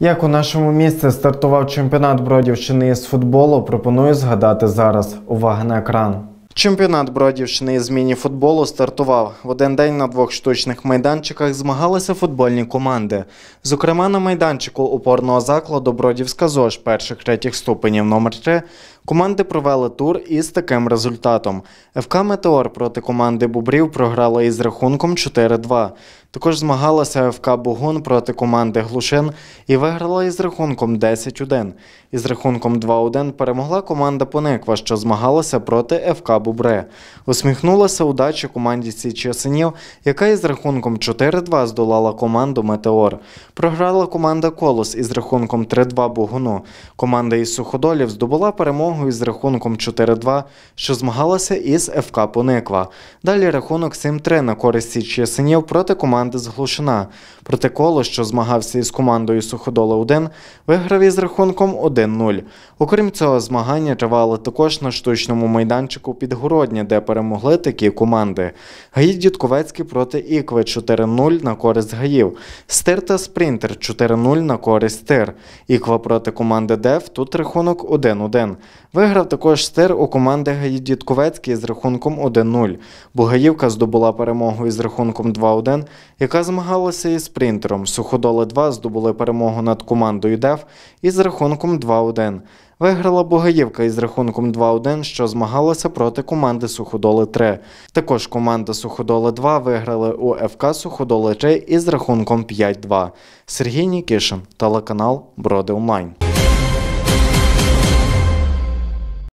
Як у нашому місці стартував чемпіонат Бродівщини з футболу, пропоную згадати зараз. Увага на екран. Чемпіонат Бродівщини із міні-футболу стартував. В один день на двох штучних майданчиках змагалися футбольні команди. Зокрема, на майданчику опорного закладу Бродівська ЗОЖ перших третіх ступенів номер 3 Команди провели тур із таким результатом. ФК Метеор проти команди Бубрів програла із рахунком 4-2. Також змагалася ФК Бугун проти команди Глушин і виграла із рахунком 10-1. Із рахунком 2-1 перемогла команда Пониква, що змагалася проти ФК Бубре. Усміхнулася удача команді Січасинів, яка із рахунком 4-2 здолала команду Метеор. Програла команда Колос із рахунком 3-2 Бугуну. Команда із Суходолів здобула перемогу перемогою з рахунком 4-2, що змагалася із ФК Пониква. Далі рахунок 7-3 на користь Січ проти команди з Глушина. Проте коло, що змагався із командою Суходола 1, виграв із рахунком 1-0. Окрім цього, змагання тривали також на штучному майданчику Підгородня, де перемогли такі команди. Гаї Дідковецький проти Ікви 4-0 на користь Гаїв. Стир та Спринтер 4-0 на користь стир. Іква проти команди Дев тут рахунок 1-1. Виграв також стир у команди Дідковецький з рахунком 1-0. Бугаївка здобула перемогу із рахунком 2-1, яка змагалася із спринтером. Суходоли 2 здобули перемогу над командою ДЕФ із рахунком 2-1. Виграла Бугаївка із рахунком 2-1, що змагалася проти команди Суходоли 3. Також команда Суходоли 2 виграли у ФК Суходоли 3 із рахунком 5-2. Сергій Нікишин, телеканал Броди Онлайн.